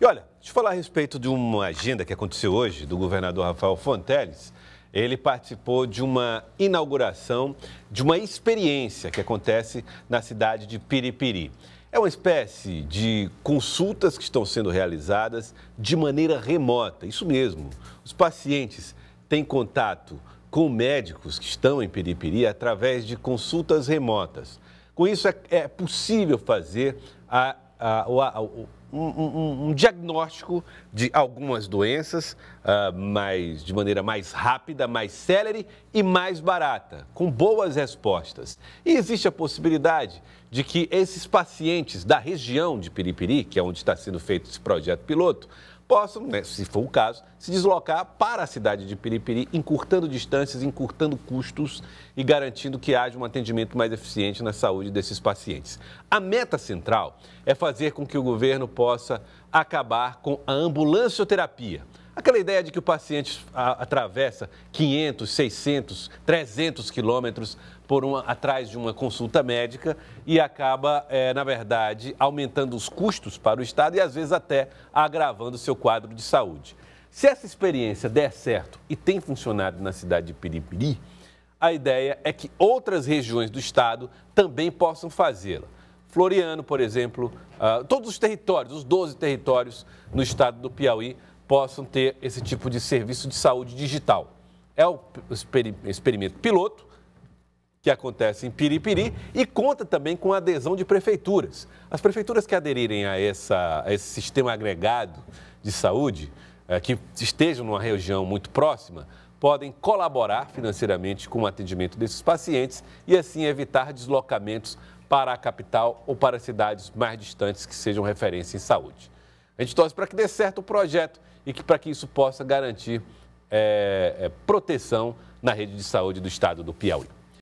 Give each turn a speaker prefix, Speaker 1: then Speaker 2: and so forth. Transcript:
Speaker 1: E olha, deixa eu falar a respeito de uma agenda que aconteceu hoje do governador Rafael Fonteles. Ele participou de uma inauguração de uma experiência que acontece na cidade de Piripiri. É uma espécie de consultas que estão sendo realizadas de maneira remota. Isso mesmo. Os pacientes têm contato com médicos que estão em Piripiri através de consultas remotas. Com isso, é, é possível fazer a uh, um, um, um, diagnóstico de algumas doenças, uh, ah, mas de maneira mais rápida, mais célere e mais barata, com boas respostas. E existe a possibilidade de que esses pacientes da região de Piripiri, que é onde está sendo feito esse projeto piloto, possam, né, se for o caso, se deslocar para a cidade de Piripiri, encurtando distâncias, encurtando custos e garantindo que haja um atendimento mais eficiente na saúde desses pacientes. A meta central é fazer com que o governo possa acabar com a ambulancioterapia Aquela ideia de que o paciente atravessa 500, 600, 300 quilômetros por uma, atrás de uma consulta médica e acaba, é, na verdade, aumentando os custos para o Estado e às vezes até agravando seu quadro de saúde. Se essa experiência der certo e tem funcionado na cidade de Piripiri, a ideia é que outras regiões do estado também possam fazê-la. Floriano, por exemplo, uh, todos os territórios, os 12 territórios no estado do Piauí, possam ter esse tipo de serviço de saúde digital. É o experimento piloto que acontece em Piripiri e conta também com a adesão de prefeituras. As prefeituras que aderirem a, essa, a esse sistema agregado de saúde, é, que estejam numa região muito próxima, podem colaborar financeiramente com o atendimento desses pacientes e assim evitar deslocamentos para a capital ou para cidades mais distantes que sejam referência em saúde. A gente torce para que dê certo o projeto e que para que isso possa garantir é, é, proteção na rede de saúde do estado do Piauí.